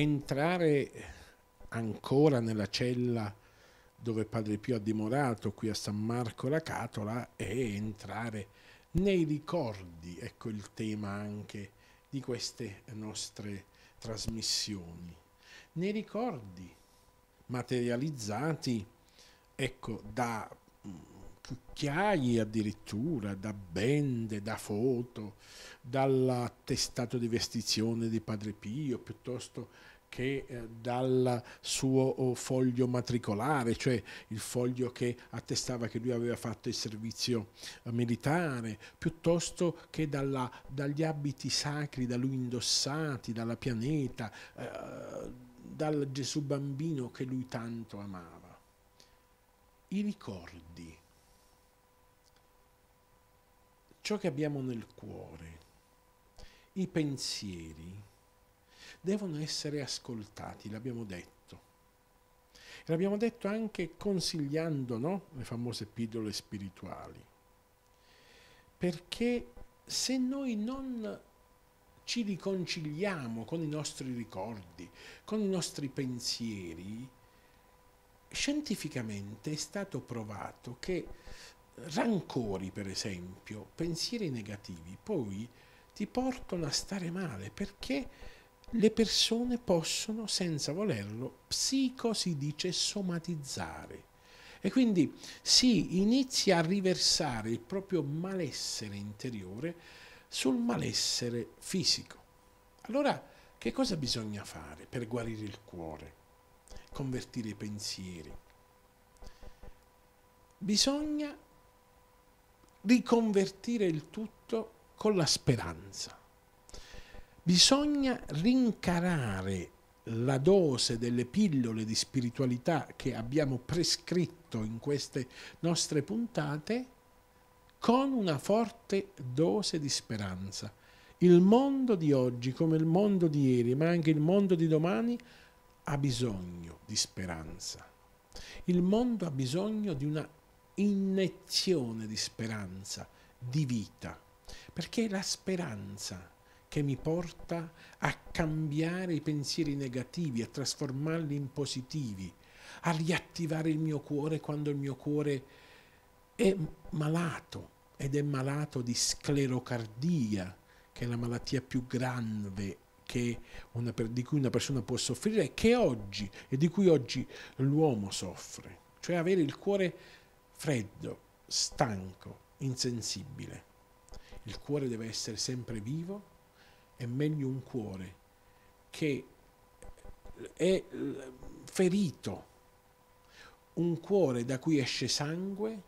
entrare ancora nella cella dove Padre Pio ha dimorato qui a San Marco la Catola e entrare nei ricordi, ecco il tema anche di queste nostre trasmissioni, nei ricordi materializzati ecco, da mm, cucchiai addirittura, da bende, da foto, dall'attestato di vestizione di Padre Pio, piuttosto che eh, dal suo oh, foglio matricolare, cioè il foglio che attestava che lui aveva fatto il servizio eh, militare, piuttosto che dalla, dagli abiti sacri da lui indossati, dalla pianeta, eh, dal Gesù bambino che lui tanto amava. I ricordi, ciò che abbiamo nel cuore, i pensieri, devono essere ascoltati, l'abbiamo detto. E l'abbiamo detto anche consigliando no? le famose pillole spirituali. Perché se noi non ci riconciliamo con i nostri ricordi, con i nostri pensieri, scientificamente è stato provato che rancori, per esempio, pensieri negativi, poi ti portano a stare male perché le persone possono, senza volerlo, psico si dice somatizzare. E quindi si inizia a riversare il proprio malessere interiore sul malessere fisico. Allora, che cosa bisogna fare per guarire il cuore, convertire i pensieri? Bisogna riconvertire il tutto con la speranza. Bisogna rincarare la dose delle pillole di spiritualità che abbiamo prescritto in queste nostre puntate con una forte dose di speranza. Il mondo di oggi, come il mondo di ieri, ma anche il mondo di domani, ha bisogno di speranza. Il mondo ha bisogno di una iniezione di speranza, di vita, perché la speranza che mi porta a cambiare i pensieri negativi, a trasformarli in positivi, a riattivare il mio cuore quando il mio cuore è malato ed è malato di sclerocardia, che è la malattia più grave una, di cui una persona può soffrire e che oggi, e di cui oggi l'uomo soffre, cioè avere il cuore freddo, stanco, insensibile. Il cuore deve essere sempre vivo, è meglio un cuore che è eh, ferito, un cuore da cui esce sangue,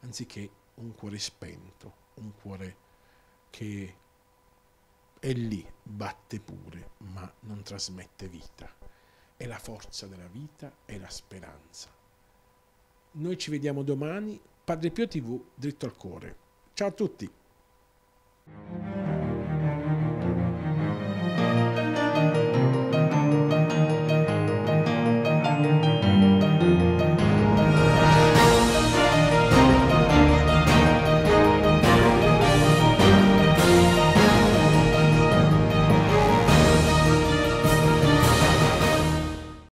anziché un cuore spento, un cuore che è lì, batte pure, ma non trasmette vita. È la forza della vita, è la speranza. Noi ci vediamo domani, Padre Pio TV, dritto al cuore. Ciao a tutti!